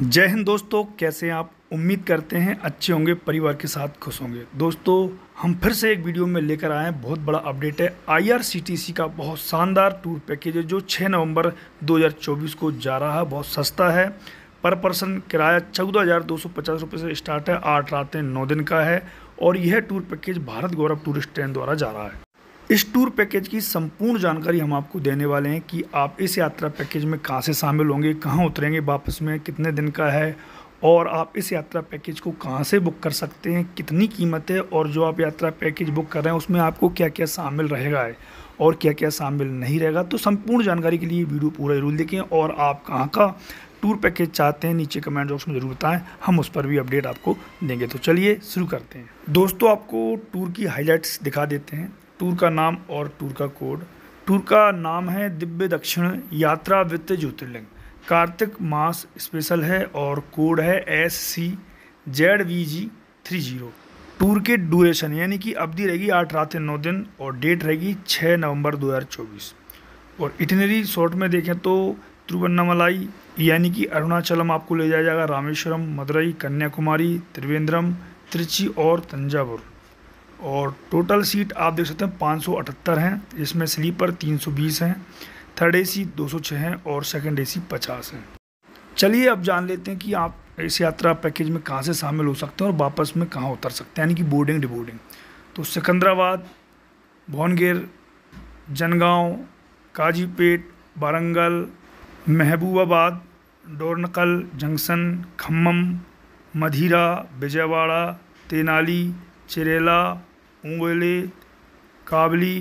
जय हिंद दोस्तों कैसे हैं आप उम्मीद करते हैं अच्छे होंगे परिवार के साथ खुश होंगे दोस्तों हम फिर से एक वीडियो में लेकर आए हैं बहुत बड़ा अपडेट है आईआरसीटीसी का बहुत शानदार टूर पैकेज है जो 6 नवंबर 2024 को जा रहा है बहुत सस्ता है पर पर्सन किराया चौदह हज़ार दो सौ पचास रुपये से स्टार्ट है आठ रातें नौ दिन का है और यह tour package Bharat Gaurav tourist train द्वारा जा रहा है इस टूर पैकेज की संपूर्ण जानकारी हम आपको देने वाले हैं कि आप इस यात्रा पैकेज में कहाँ से शामिल होंगे कहाँ उतरेंगे वापस में कितने दिन का है और आप इस यात्रा पैकेज को कहाँ से बुक कर सकते हैं कितनी कीमत है और जो आप यात्रा पैकेज बुक कर रहे हैं उसमें आपको क्या क्या शामिल रहेगा है और क्या क्या शामिल नहीं रहेगा तो संपूर्ण जानकारी के लिए वीडियो पूरा जरूर देखें और आप कहाँ का टूर पैकेज चाहते हैं नीचे कमेंट बॉक्स में ज़रूर बताएं हम उस पर भी अपडेट आपको देंगे तो चलिए शुरू करते हैं दोस्तों आपको टूर की हाईलाइट्स दिखा देते हैं टूर का नाम और टूर का कोड टूर का नाम है दिव्य दक्षिण यात्रा वित्त ज्योतिर्लिंग कार्तिक मास स्पेशल है और कोड है S C Z V G three zero tour के ड्यूरेशन यानी कि अवधि रहेगी आठ रातें नौ दिन और डेट रहेगी छः नवंबर दो हज़ार चौबीस और इटनरी शॉर्ट में देखें तो त्रिवन्नामलाई यानी कि अरुणाचलम आपको ले जाया जाएगा रामेश्वरम मदुरई कन्याकुमारी त्रिवेंद्रम त्रिची और तंजावुर और टोटल सीट आप देख सकते हैं पाँच सौ अठहत्तर हैं इसमें स्लीपर तीन सौ बीस हैं थर्ड ए सी दो सौ छः हैं और सेकेंड ए सी पचास हैं चलिए अब जान लेते हैं कि आप इस यात्रा पैकेज में कहाँ से शामिल हो सकते हैं और वापस में कहाँ उतर सकते हैं यानी कि बोर्डिंग डिबोर्डिंग तो सिकंदराबाद भवनगिर जनगांव काजीपेट वारंगल महबूबाबाद डोरनकल जंक्शन खम्मम मधीरा विजयवाड़ा तेनाली चिरेला ओंगोले काबली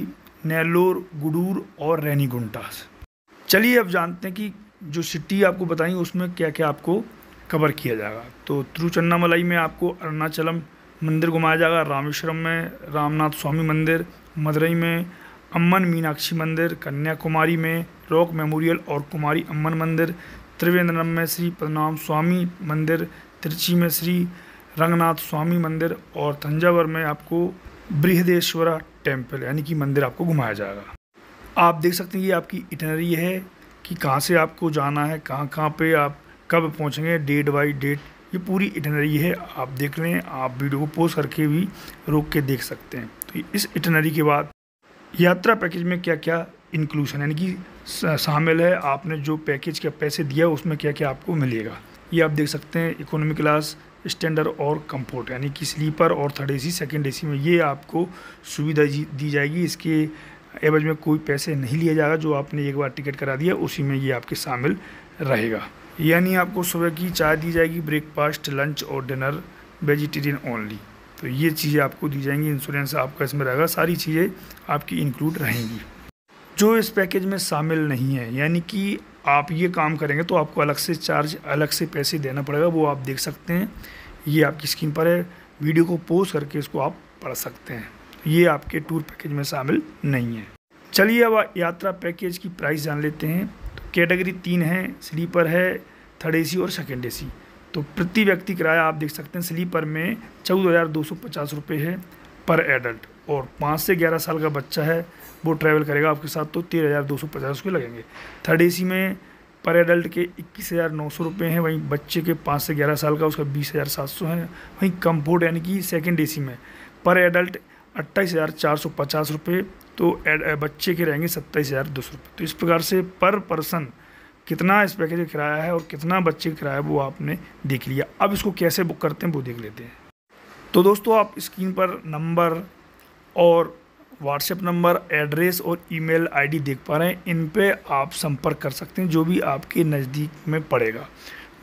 नेल्लोर गुडूर और रैनी चलिए अब जानते हैं कि जो सिटी आपको बताई उसमें क्या क्या आपको कवर किया जाएगा तो त्रुचन्नामलाई में आपको अरुणाचलम मंदिर घुमाया जाएगा रामेश्वरम में रामनाथ स्वामी मंदिर मदुरई में अम्मन मीनाक्षी मंदिर कन्याकुमारी में रॉक मेमोरियल और कुमारी अम्मन मंदिर त्रिवेंद्रम में श्री पदनाम स्वामी मंदिर तिरची में श्री रंगनाथ स्वामी मंदिर और तंजावर में आपको बृहदेश्वरा टेम्पल यानी कि मंदिर आपको घुमाया जाएगा आप देख सकते हैं ये आपकी इटनरी है कि कहाँ से आपको जाना है कहाँ कहाँ पे आप कब पहुँचेंगे डेट बाई डेट ये पूरी इटनरी है आप देख लें आप वीडियो को पोस्ट करके भी रोक के देख सकते हैं तो इस इटनरी के बाद यात्रा पैकेज में क्या क्या इंक्लूशन यानी कि शामिल है आपने जो पैकेज के पैसे दिया उसमें क्या क्या आपको मिलेगा ये आप देख सकते हैं इकोनॉमी क्लास स्टैंडर्ड और कंफर्ट यानी कि स्लीपर और थर्ड एसी सेकंड एसी में ये आपको सुविधा दी जाएगी इसके एवज में कोई पैसे नहीं लिया जाएगा जो आपने एक बार टिकट करा दिया उसी में ये आपके शामिल रहेगा यानी आपको सुबह की चाय दी जाएगी ब्रेकफास्ट लंच और डिनर वेजिटेरियन ओनली तो ये चीज़ें आपको दी जाएंगी इंश्योरेंस आपका इसमें रहेगा सारी चीज़ें आपकी इंक्लूड रहेंगी जो इस पैकेज में शामिल नहीं है यानी कि आप ये काम करेंगे तो आपको अलग से चार्ज अलग से पैसे देना पड़ेगा वो आप देख सकते हैं ये आपकी स्क्रीन पर है वीडियो को पोस्ट करके इसको आप पढ़ सकते हैं ये आपके टूर पैकेज में शामिल नहीं है चलिए अब यात्रा पैकेज की प्राइस जान लेते हैं तो कैटेगरी तीन है स्लीपर है थर्ड ए और सेकेंड ए तो प्रति व्यक्ति किराया आप देख सकते हैं स्लीपर में चौदह हज़ार दो सौ पचास रुपये है पर एडल्ट और पाँच से ग्यारह साल का बच्चा है वो ट्रैवल करेगा आपके साथ तो तेरह हज़ार दो सौ पचास रुपये लगेंगे थर्ड ए में पर एडल्ट के इक्कीस हज़ार नौ सौ रुपये हैं वहीं बच्चे के पाँच से ग्यारह साल का उसका बीस हज़ार सात सौ है वहीं कम्फोर्ट यानी कि सेकेंड ए में पर एडल्ट अट्ठाईस हज़ार चार सौ पचास रुपये तो बच्चे के रहेंगे सत्ताईस हज़ार दो सौ रुपये तो इस प्रकार से पर पर्सन कितना इस पैकेज का किराया है और कितना बच्चे का किराया वो आपने देख लिया अब इसको कैसे बुक करते हैं वो देख लेते हैं तो दोस्तों आप स्क्रीन पर नंबर और व्हाट्सएप नंबर एड्रेस और ईमेल आईडी देख पा रहे हैं इन पे आप संपर्क कर सकते हैं जो भी आपके नज़दीक में पड़ेगा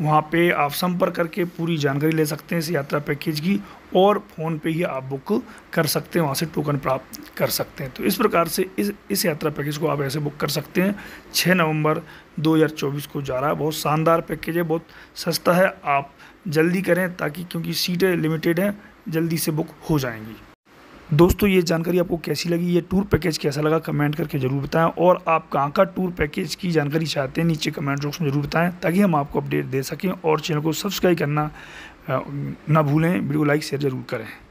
वहाँ पे आप संपर्क करके पूरी जानकारी ले सकते हैं इस यात्रा पैकेज की और फ़ोन पे ही आप बुक कर सकते हैं वहाँ से टोकन प्राप्त कर सकते हैं तो इस प्रकार से इस इस यात्रा पैकेज को आप ऐसे बुक कर सकते हैं 6 नवंबर 2024 को जा रहा है बहुत शानदार पैकेज है बहुत सस्ता है आप जल्दी करें ताकि क्योंकि सीटें लिमिटेड हैं जल्दी से बुक हो जाएंगी दोस्तों ये जानकारी आपको कैसी लगी ये टूर पैकेज कैसा लगा कमेंट करके ज़रूर बताएं और आप कहाँ का टूर पैकेज की जानकारी चाहते हैं नीचे कमेंट बॉक्स में ज़रूर बताएं ताकि हम आपको अपडेट दे सकें और चैनल को सब्सक्राइब करना ना भूलें वीडियो लाइक शेयर ज़रूर करें